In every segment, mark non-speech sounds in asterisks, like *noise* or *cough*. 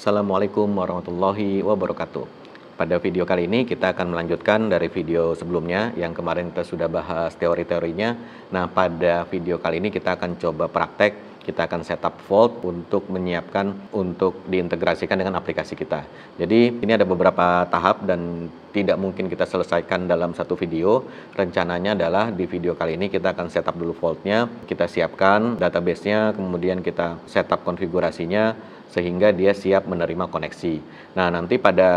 Assalamualaikum warahmatullahi wabarakatuh. Pada video kali ini kita akan melanjutkan dari video sebelumnya yang kemarin kita sudah bahas teori-teorinya. Nah, pada video kali ini kita akan coba praktek kita akan setup Vault untuk menyiapkan untuk diintegrasikan dengan aplikasi kita. Jadi ini ada beberapa tahap dan tidak mungkin kita selesaikan dalam satu video. Rencananya adalah di video kali ini kita akan setup dulu vault kita siapkan databasenya, kemudian kita setup konfigurasinya sehingga dia siap menerima koneksi. Nah, nanti pada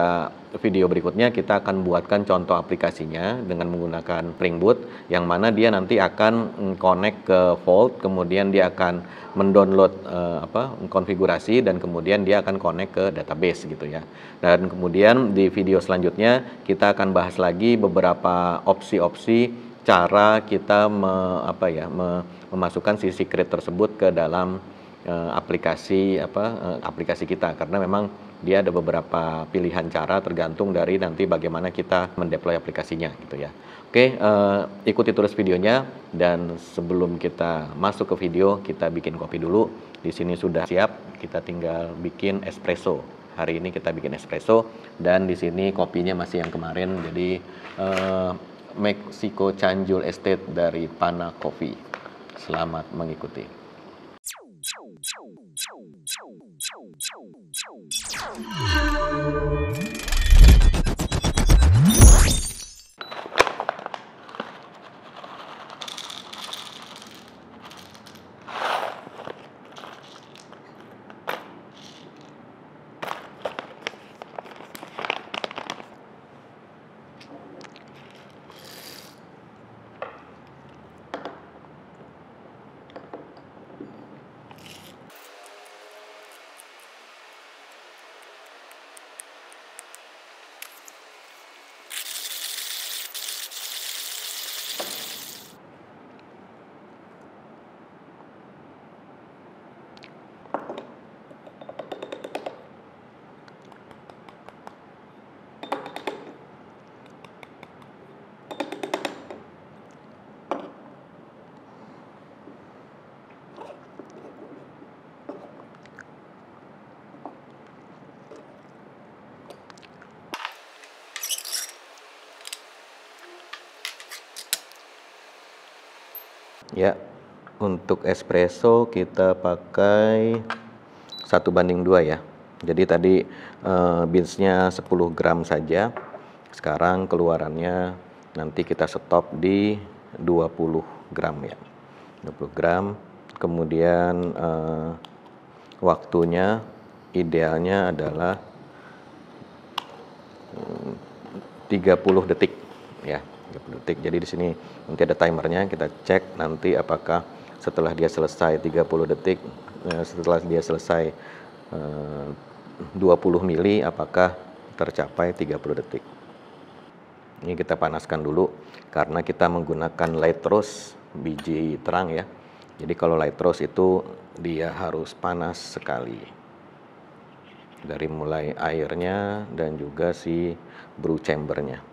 video berikutnya kita akan buatkan contoh aplikasinya dengan menggunakan Spring Boot yang mana dia nanti akan mm, connect ke Vault, kemudian dia akan mendownload uh, apa konfigurasi dan kemudian dia akan connect ke database gitu ya. Dan kemudian di video selanjutnya kita akan bahas lagi beberapa opsi-opsi cara kita me, apa ya me, memasukkan si secret tersebut ke dalam uh, aplikasi apa uh, aplikasi kita karena memang dia ada beberapa pilihan cara tergantung dari nanti bagaimana kita mendeploy aplikasinya gitu ya. Oke, uh, ikuti terus videonya dan sebelum kita masuk ke video, kita bikin kopi dulu. Di sini sudah siap, kita tinggal bikin espresso. Hari ini kita bikin espresso dan di sini kopinya masih yang kemarin, jadi uh, Meksiko Canjul Estate dari Pana Coffee. Selamat mengikuti. Thank you. Ya, untuk espresso kita pakai satu banding dua ya. Jadi tadi uh, beansnya 10 gram saja. Sekarang keluarannya nanti kita stop di 20 gram ya. 20 gram. Kemudian uh, waktunya idealnya adalah 30 mm, detik ya 30 detik. Jadi di sini nanti ada timernya, kita cek nanti apakah setelah dia selesai 30 detik, eh, setelah dia selesai 20 eh, mili apakah tercapai 30 detik. Ini kita panaskan dulu karena kita menggunakan light rose biji terang ya. Jadi kalau light rose itu dia harus panas sekali. Dari mulai airnya dan juga si brew chambernya.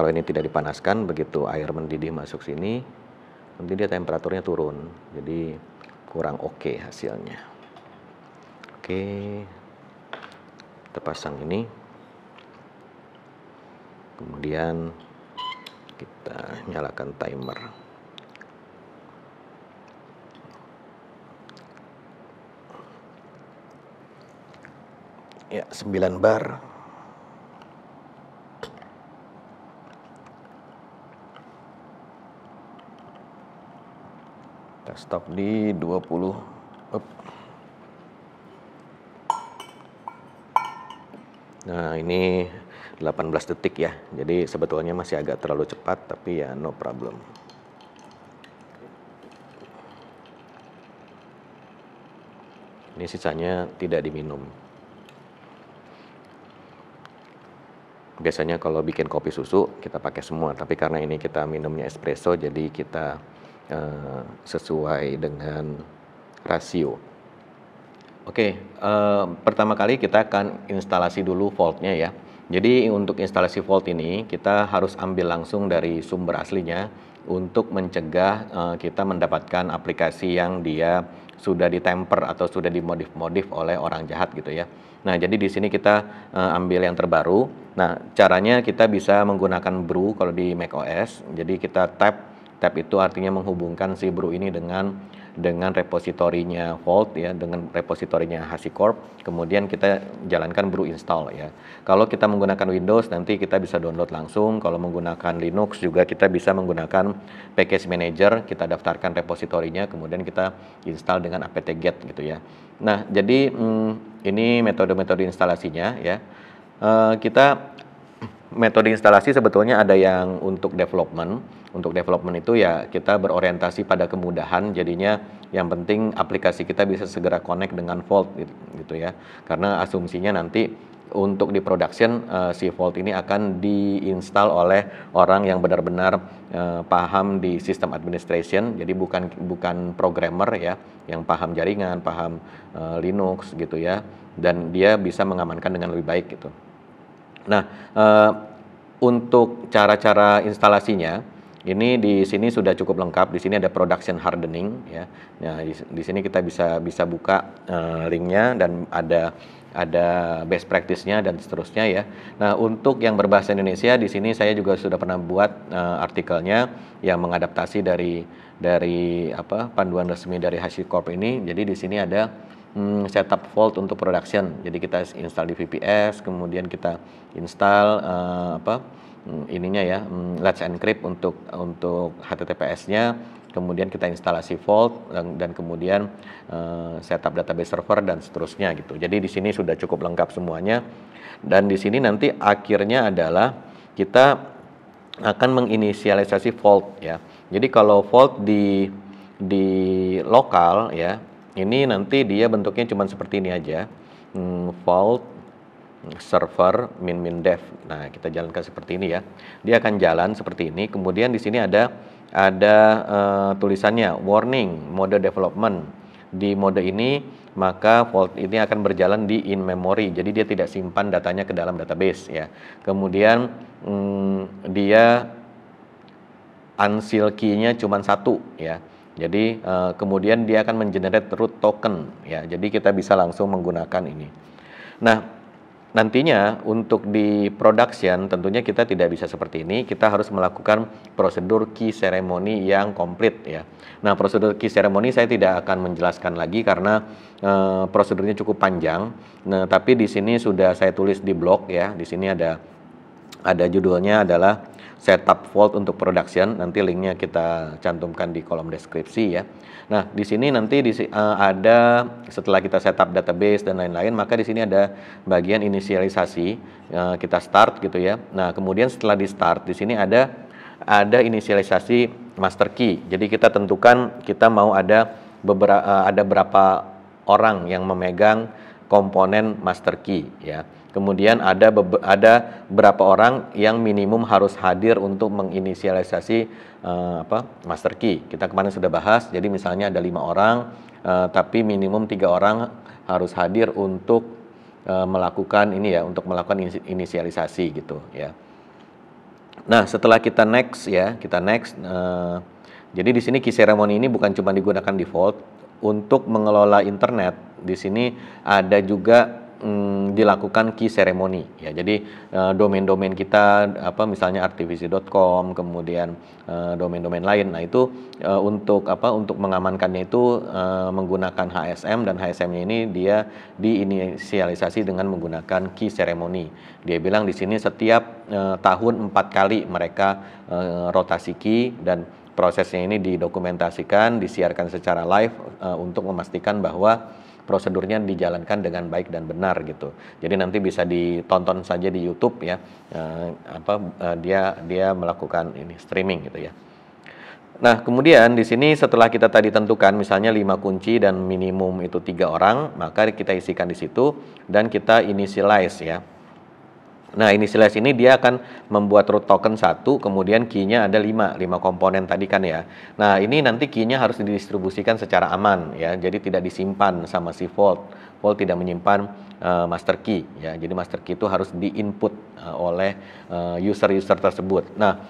kalau ini tidak dipanaskan begitu air mendidih masuk sini nanti dia temperaturnya turun jadi kurang oke okay hasilnya oke okay. kita pasang ini kemudian kita nyalakan timer ya 9 bar kita stop di 20 up. nah ini 18 detik ya jadi sebetulnya masih agak terlalu cepat tapi ya no problem ini sisanya tidak diminum biasanya kalau bikin kopi susu kita pakai semua tapi karena ini kita minumnya espresso jadi kita Eh, sesuai dengan rasio. Oke, okay, uh, eh, pertama kali kita akan instalasi dulu voltnya ya. Jadi untuk instalasi volt ini kita harus ambil langsung dari sumber aslinya untuk mencegah uh, kita mendapatkan aplikasi yang dia sudah ditemper atau sudah dimodif-modif oleh orang jahat gitu ya. Nah, jadi di sini kita uh, ambil yang terbaru. Nah, caranya kita bisa menggunakan brew kalau di macOS. Jadi kita tap Tab itu artinya menghubungkan si brew ini dengan dengan repositorinya Vault ya, dengan repositorinya HashiCorp. Kemudian kita jalankan brew install ya. Kalau kita menggunakan Windows nanti kita bisa download langsung. Kalau menggunakan Linux juga kita bisa menggunakan package manager, kita daftarkan repositorinya, kemudian kita install dengan apt-get gitu ya. Nah, jadi hmm, ini metode-metode instalasinya ya. Uh, kita metode instalasi sebetulnya ada yang untuk development. Untuk development itu ya kita berorientasi pada kemudahan jadinya yang penting aplikasi kita bisa segera connect dengan Vault gitu, gitu ya. Karena asumsinya nanti untuk di production uh, si Vault ini akan diinstal oleh orang yang benar-benar uh, paham di sistem administration. Jadi bukan bukan programmer ya yang paham jaringan, paham uh, Linux gitu ya dan dia bisa mengamankan dengan lebih baik gitu. Nah, uh, untuk cara-cara instalasinya, ini di sini sudah cukup lengkap. Di sini ada production hardening ya. Nah, di, di sini kita bisa bisa buka uh, linknya dan ada ada best practice-nya dan seterusnya ya. Nah, untuk yang berbahasa Indonesia di sini saya juga sudah pernah buat uh, artikelnya yang mengadaptasi dari dari apa panduan resmi dari Hashicorp ini. Jadi di sini ada hmm, setup Vault untuk production. Jadi kita install di VPS, kemudian kita install uh, apa hmm, ininya ya, um, hmm, Let's Encrypt untuk untuk HTTPS-nya. Kemudian kita instalasi Vault dan, dan kemudian uh, eh, setup database server dan seterusnya gitu. Jadi di sini sudah cukup lengkap semuanya. Dan di sini nanti akhirnya adalah kita akan menginisialisasi Vault ya. Jadi kalau Vault di di lokal ya ini nanti dia bentuknya cuma seperti ini aja hmm, fault server min min dev nah kita jalankan seperti ini ya dia akan jalan seperti ini kemudian di sini ada ada uh, tulisannya warning mode development di mode ini maka fault ini akan berjalan di in memory jadi dia tidak simpan datanya ke dalam database ya kemudian hmm, dia unseal key-nya cuma satu ya jadi uh, kemudian dia akan mengenerate root token ya. Jadi kita bisa langsung menggunakan ini. Nah, nantinya untuk di production tentunya kita tidak bisa seperti ini kita harus melakukan prosedur key ceremony yang komplit ya nah prosedur key ceremony saya tidak akan menjelaskan lagi karena uh, prosedurnya cukup panjang nah tapi di sini sudah saya tulis di blog ya di sini ada ada judulnya adalah setup volt untuk production. Nanti linknya kita cantumkan di kolom deskripsi ya. Nah, di sini nanti di, uh, ada setelah kita setup database dan lain-lain, maka di sini ada bagian inisialisasi. Uh, kita start gitu ya. Nah, kemudian setelah di start, di sini ada ada inisialisasi master key. Jadi kita tentukan kita mau ada beberapa uh, eh, ada berapa orang yang memegang komponen master key ya. Kemudian ada ada berapa orang yang minimum harus hadir untuk menginisialisasi uh, apa master key. Kita kemarin sudah bahas. Jadi misalnya ada lima orang, uh, tapi minimum tiga orang harus hadir untuk uh, melakukan ini ya, untuk melakukan inisialisasi gitu ya. Nah setelah kita next ya, kita next. Uh, jadi di sini key ceremony ini bukan cuma digunakan default untuk mengelola internet. Di sini ada juga mm, dilakukan key ceremony ya. Jadi uh, domain-domain kita apa misalnya artivisi.com kemudian uh, domain-domain lain. Nah, itu uh, untuk apa untuk mengamankannya itu uh, menggunakan HSM dan hsm ini dia diinisialisasi dengan menggunakan key ceremony. Dia bilang di sini setiap uh, tahun empat kali mereka uh, rotasi key dan prosesnya ini didokumentasikan, disiarkan secara live uh, untuk memastikan bahwa prosedurnya dijalankan dengan baik dan benar gitu. Jadi nanti bisa ditonton saja di YouTube ya uh, apa uh, dia dia melakukan ini streaming gitu ya. Nah, kemudian di sini setelah kita tadi tentukan misalnya 5 kunci dan minimum itu tiga orang, maka kita isikan di situ dan kita initialize ya. Nah, ini initialize ini dia akan membuat root token satu, kemudian key-nya ada lima 5 komponen tadi kan ya. Nah, ini nanti key-nya harus didistribusikan secara aman ya. Jadi tidak disimpan sama si vault. Vault tidak menyimpan uh, master key ya. Jadi master key itu harus diinput uh, oleh eh, user-user uh, tersebut. Nah,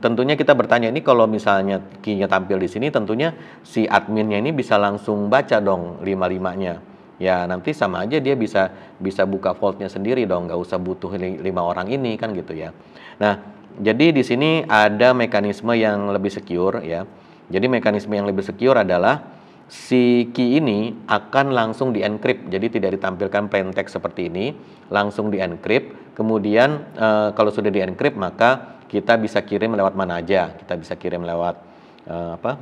tentunya kita bertanya ini kalau misalnya key-nya tampil di sini tentunya si adminnya ini bisa langsung baca dong lima nya ya nanti sama aja dia bisa bisa buka voltnya sendiri dong nggak usah butuh lima orang ini kan gitu ya nah jadi di sini ada mekanisme yang lebih secure ya jadi mekanisme yang lebih secure adalah si key ini akan langsung di encrypt jadi tidak ditampilkan plain text seperti ini langsung di encrypt kemudian e, kalau sudah di encrypt maka kita bisa kirim lewat mana aja kita bisa kirim lewat e, apa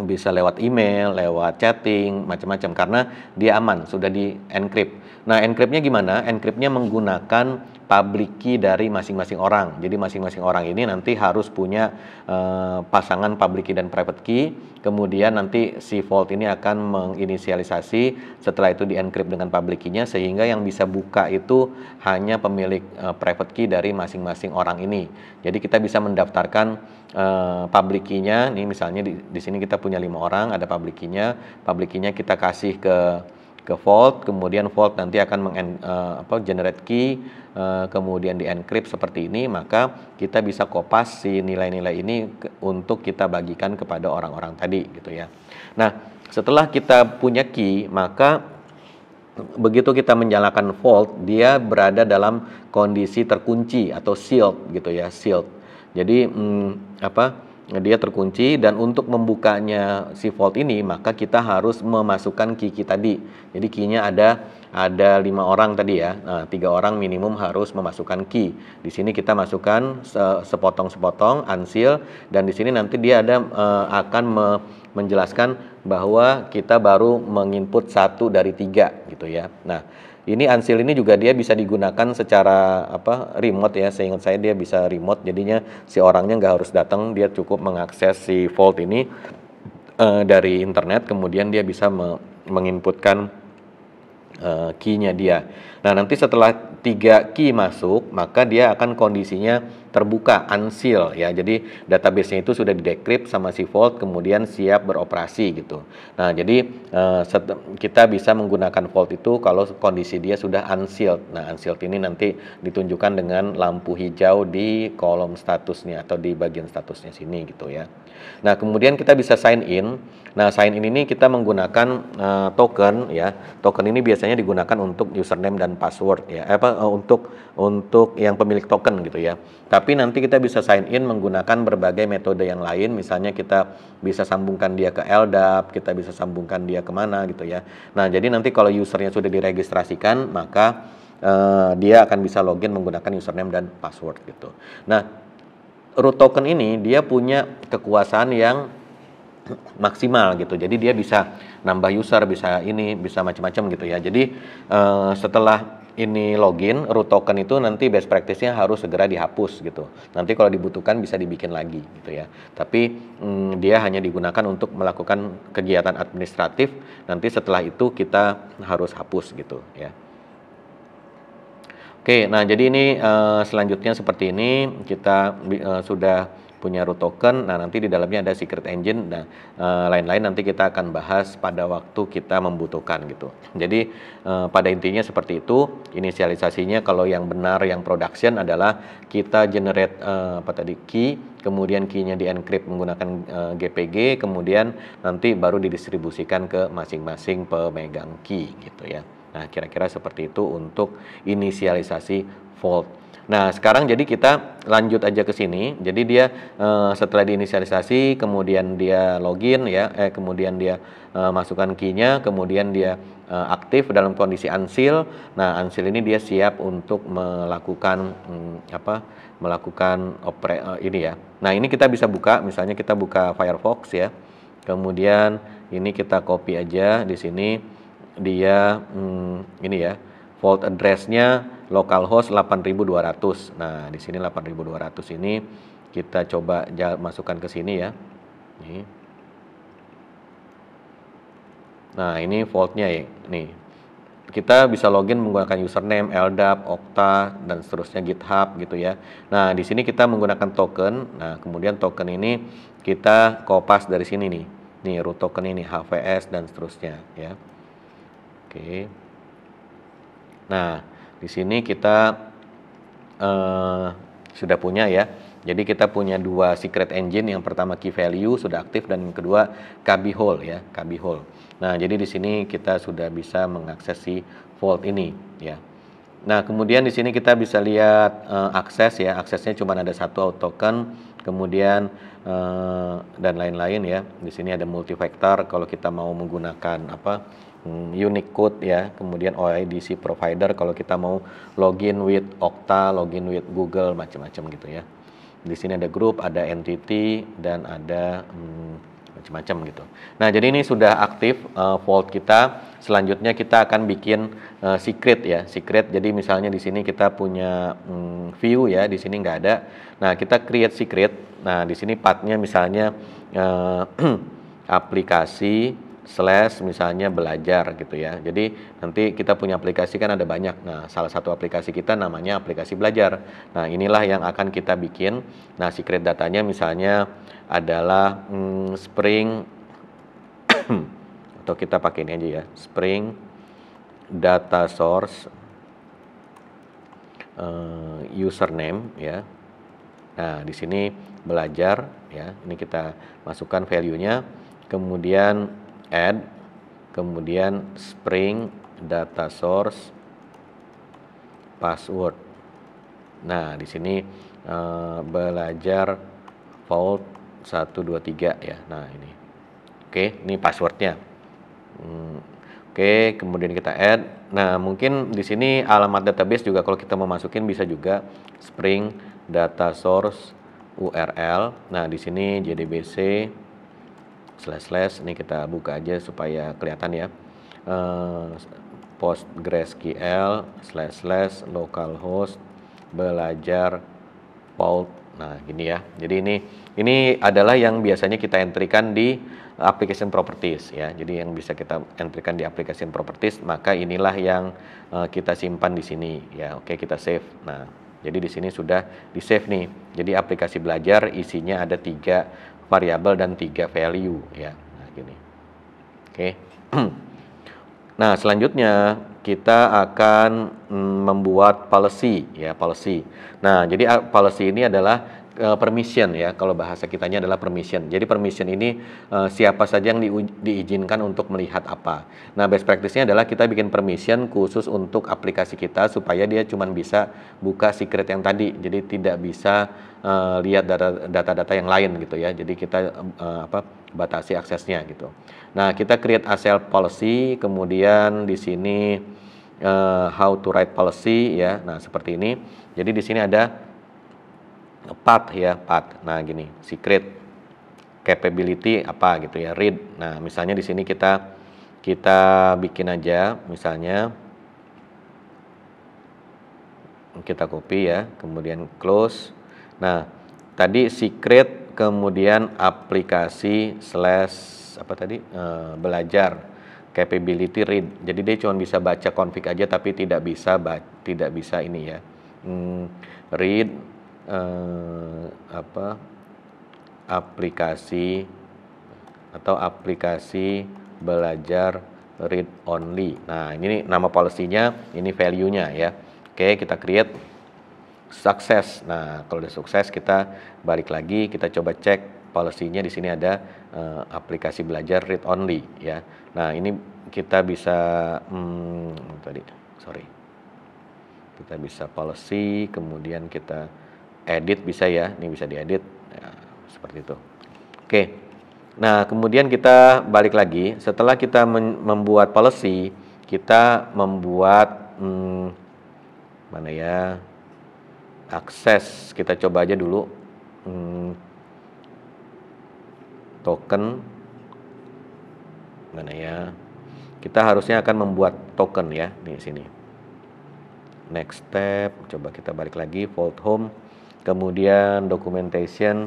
bisa lewat email, lewat chatting, macam-macam karena dia aman, sudah di encrypt. Nah, encryptnya gimana? Encryptnya menggunakan public key dari masing-masing orang. Jadi masing-masing orang ini nanti harus punya uh, pasangan public key dan private key kemudian nanti si vault ini akan menginisialisasi setelah itu di encrypt dengan public key-nya sehingga yang bisa buka itu hanya pemilik uh, private key dari masing-masing orang ini. Jadi kita bisa mendaftarkan uh, public key-nya. Ini misalnya di, di sini kita punya lima orang, ada public key-nya. Public key-nya kita kasih ke ke vault, kemudian vault nanti akan meng uh, apa, generate key, uh, kemudian di encrypt seperti ini, maka kita bisa kopas si nilai-nilai ini ke, untuk kita bagikan kepada orang-orang tadi, gitu ya. Nah, setelah kita punya key, maka begitu kita menjalankan vault, dia berada dalam kondisi terkunci atau sealed, gitu ya, sealed. Jadi hmm, apa? dia terkunci dan untuk membukanya si volt ini maka kita harus memasukkan key tadi. Jadi key ada ada lima orang tadi ya, nah, tiga orang minimum harus memasukkan key. Di sini kita masukkan sepotong-sepotong ansil dan di sini nanti dia ada eh, akan menjelaskan bahwa kita baru menginput satu dari tiga gitu ya. Nah ini ansil ini juga dia bisa digunakan secara apa remote ya. Seingat saya dia bisa remote. Jadinya si orangnya nggak harus datang, dia cukup mengakses si vault ini uh, dari internet. Kemudian dia bisa me menginputkan uh, key-nya dia. Nah, nanti setelah tiga key masuk, maka dia akan kondisinya terbuka, unseal ya. Jadi databasenya itu sudah didekrip sama si Vault, kemudian siap beroperasi gitu. Nah, jadi uh, kita bisa menggunakan Vault itu kalau kondisi dia sudah unsealed. Nah, unsealed ini nanti ditunjukkan dengan lampu hijau di kolom statusnya atau di bagian statusnya sini gitu ya. Nah, kemudian kita bisa sign in. Nah, sign in ini kita menggunakan uh, token ya. Token ini biasanya digunakan untuk username dan password ya. Eh, apa uh, untuk untuk yang pemilik token gitu ya. Tapi nanti kita bisa sign in menggunakan berbagai metode yang lain. Misalnya kita bisa sambungkan dia ke LDAP, kita bisa sambungkan dia kemana gitu ya. Nah, jadi nanti kalau usernya sudah diregistrasikan, maka uh, dia akan bisa login menggunakan username dan password gitu. Nah, root token ini dia punya kekuasaan yang maksimal gitu. Jadi dia bisa nambah user, bisa ini, bisa macam-macam gitu ya. Jadi uh, setelah ini login, root token itu nanti best practice-nya harus segera dihapus gitu. Nanti kalau dibutuhkan bisa dibikin lagi gitu ya. Tapi mm, dia hanya digunakan untuk melakukan kegiatan administratif. Nanti setelah itu kita harus hapus gitu ya. Oke, nah jadi ini uh, selanjutnya seperti ini kita uh, sudah punya root token. Nah, nanti di dalamnya ada secret engine. dan nah, eh, lain-lain nanti kita akan bahas pada waktu kita membutuhkan gitu. Jadi eh, pada intinya seperti itu. Inisialisasinya kalau yang benar yang production adalah kita generate eh, apa tadi key, kemudian key-nya di encrypt menggunakan GPG, kemudian nanti baru didistribusikan ke masing-masing pemegang key gitu ya. Nah, kira-kira seperti itu untuk inisialisasi volt. Nah, sekarang jadi kita lanjut aja ke sini. Jadi dia eh, setelah diinisialisasi, kemudian dia login ya, eh, kemudian dia eh, masukkan key-nya, kemudian dia eh, aktif dalam kondisi unseal. Nah, unseal ini dia siap untuk melakukan hmm, apa? melakukan opre eh, ini ya. Nah, ini kita bisa buka, misalnya kita buka Firefox ya. Kemudian ini kita copy aja di sini dia hmm, ini ya fault addressnya localhost 8200 nah di sini 8200 ini kita coba masukkan ke sini ya ini. nah ini faultnya ya nih kita bisa login menggunakan username, LDAP, Okta, dan seterusnya GitHub gitu ya. Nah, di sini kita menggunakan token. Nah, kemudian token ini kita kopas dari sini nih. Nih, root token ini, HVS, dan seterusnya ya. Oke. Nah, di sini kita eh, sudah punya ya. Jadi kita punya dua secret engine, yang pertama key value sudah aktif dan yang kedua kabi hole ya, kabi hole. Nah, jadi di sini kita sudah bisa mengakses si vault ini ya. Nah, kemudian di sini kita bisa lihat uh, akses ya, aksesnya cuma ada satu auto token, kemudian uh, dan lain-lain ya. Di sini ada multifactor kalau kita mau menggunakan apa Hmm, Unicode ya, kemudian OIDC provider kalau kita mau login with Okta, login with Google macam-macam gitu ya. Di sini ada grup, ada entity dan ada hmm, macam-macam gitu. Nah, jadi ini sudah aktif uh, vault kita. Selanjutnya kita akan bikin uh, secret ya, secret. Jadi misalnya di sini kita punya um, view ya, di sini nggak ada. Nah, kita create secret. Nah, di sini partnya misalnya uh, *clears throat* aplikasi slash misalnya belajar gitu ya. Jadi nanti kita punya aplikasi kan ada banyak. Nah, salah satu aplikasi kita namanya aplikasi belajar. Nah, inilah yang akan kita bikin. Nah, secret datanya misalnya adalah hmm, spring *clears throat* atau kita pakai ini aja ya, spring data source uh, username ya. Nah, di sini belajar ya. Ini kita masukkan value-nya kemudian add kemudian spring data source password. Nah, di sini uh, belajar vault 123 ya. Nah, ini. Oke, ini passwordnya. Hmm, Oke, kemudian kita add. Nah, mungkin di sini alamat database juga kalau kita mau masukin bisa juga spring data source URL. Nah, di sini JDBC slash slash ini kita buka aja supaya kelihatan ya uh, eh, postgresql slash slash localhost belajar vault nah gini ya jadi ini ini adalah yang biasanya kita entrikan di application properties ya jadi yang bisa kita entrikan di application properties maka inilah yang uh, kita simpan di sini ya oke kita save nah jadi di sini sudah di save nih. Jadi aplikasi belajar isinya ada tiga variabel dan tiga value ya. Nah, gini. Oke. *clears throat* nah, selanjutnya kita akan mm, membuat policy ya, policy. Nah, jadi policy ini adalah permission ya kalau bahasa kitanya adalah permission. Jadi permission ini uh, siapa saja yang di, diizinkan untuk melihat apa. Nah best practice-nya adalah kita bikin permission khusus untuk aplikasi kita supaya dia cuma bisa buka secret yang tadi. Jadi tidak bisa uh, lihat data-data yang lain gitu ya. Jadi kita uh, apa batasi aksesnya gitu. Nah kita create ASL policy kemudian di sini uh, how to write policy ya. Nah seperti ini. Jadi di sini ada part ya part nah gini secret capability apa gitu ya read nah misalnya di sini kita kita bikin aja misalnya kita copy ya kemudian close nah tadi secret kemudian aplikasi slash apa tadi e, belajar capability read jadi dia cuma bisa baca config aja tapi tidak bisa tidak bisa ini ya hmm, read eh, apa aplikasi atau aplikasi belajar read only. Nah, ini nama policy-nya, ini value-nya ya. Oke, kita create sukses. Nah, kalau udah sukses kita balik lagi, kita coba cek policy-nya di sini ada eh, aplikasi belajar read only ya. Nah, ini kita bisa hmm, tadi sorry kita bisa policy kemudian kita edit bisa ya, ini bisa diedit ya, seperti itu. Oke, nah kemudian kita balik lagi setelah kita membuat policy, kita membuat hmm, mana ya akses kita coba aja dulu hmm, token mana ya kita harusnya akan membuat token ya di sini next step coba kita balik lagi fold home kemudian documentation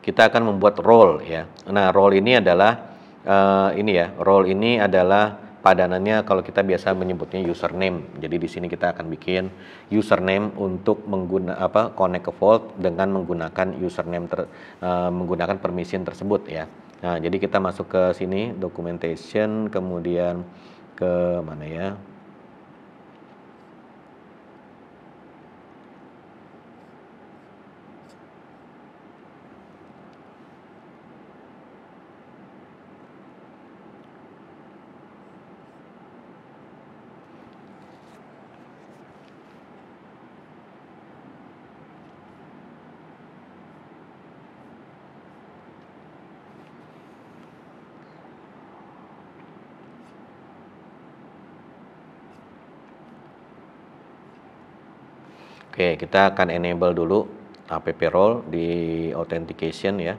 kita akan membuat role ya. Nah, role ini adalah uh, ini ya, role ini adalah padanannya kalau kita biasa menyebutnya username. Jadi di sini kita akan bikin username untuk mengguna apa connect ke Vault dengan menggunakan username ter, uh, menggunakan permission tersebut ya. Nah, jadi kita masuk ke sini documentation kemudian ke mana ya? Oke, kita akan enable dulu app role di authentication ya.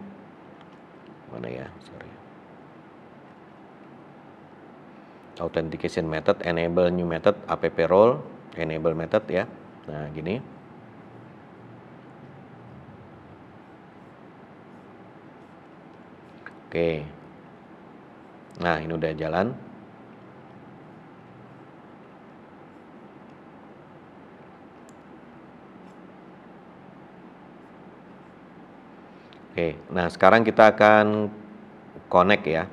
Mana ya? Sorry. Authentication method, enable new method, app role, enable method ya. Nah, gini. Oke. Nah, ini udah jalan. Oke, nah sekarang kita akan connect ya.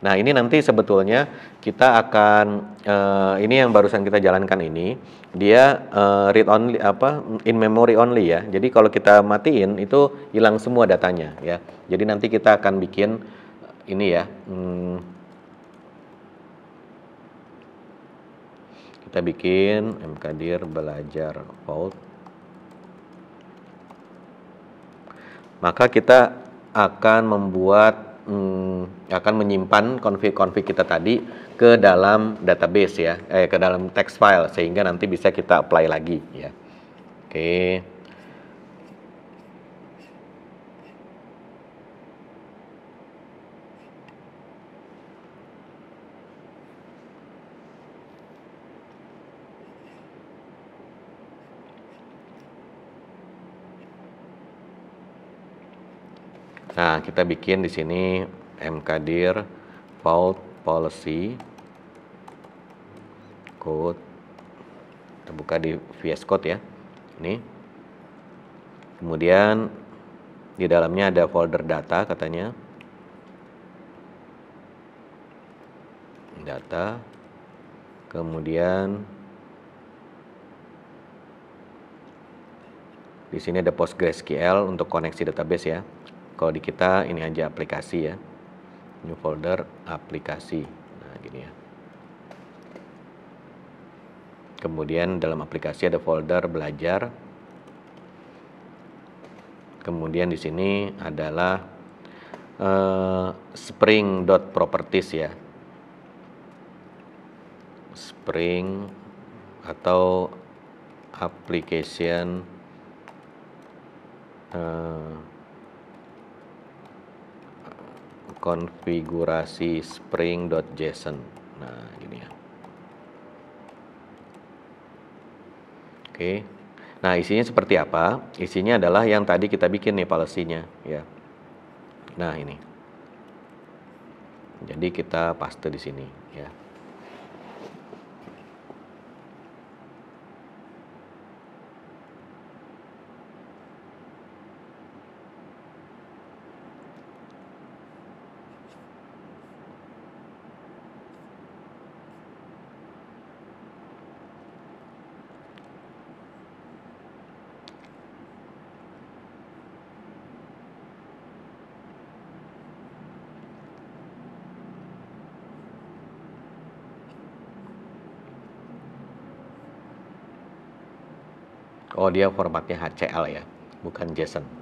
Nah ini nanti sebetulnya kita akan uh, ini yang barusan kita jalankan ini dia uh, read only apa in memory only ya. Jadi kalau kita matiin itu hilang semua datanya ya. Jadi nanti kita akan bikin eh, ini ya. Hmm, kita bikin mkdir belajar vault maka kita akan membuat hmm, akan menyimpan config-config kita tadi ke dalam database ya, eh, ke dalam text file sehingga nanti bisa kita apply lagi ya. Oke. Okay. Nah, kita bikin di sini mkdir fault policy code kita buka di VS Code ya. Ini. Kemudian di dalamnya ada folder data katanya. Data. Kemudian di sini ada PostgreSQL untuk koneksi database ya. Kalau di kita ini aja aplikasi ya. New folder aplikasi. Nah, gini ya. Kemudian dalam aplikasi ada folder belajar. Kemudian di sini adalah eh, properties ya. Spring atau application eh, konfigurasi spring.json. Nah, ini ya. Oke. Nah, isinya seperti apa? Isinya adalah yang tadi kita bikin nih palesinya, ya. Nah, ini. Jadi kita paste di sini, ya. oh dia formatnya HCL ya bukan JSON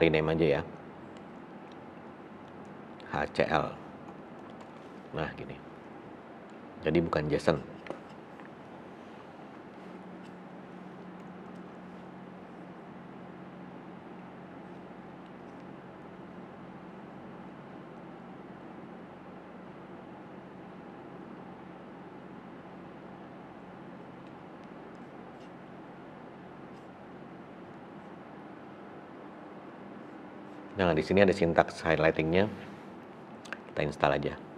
cari rename aja ya. HCL. Nah, gini. Jadi bukan Jason Nah, di sini ada sintaks highlightingnya. Kita install aja.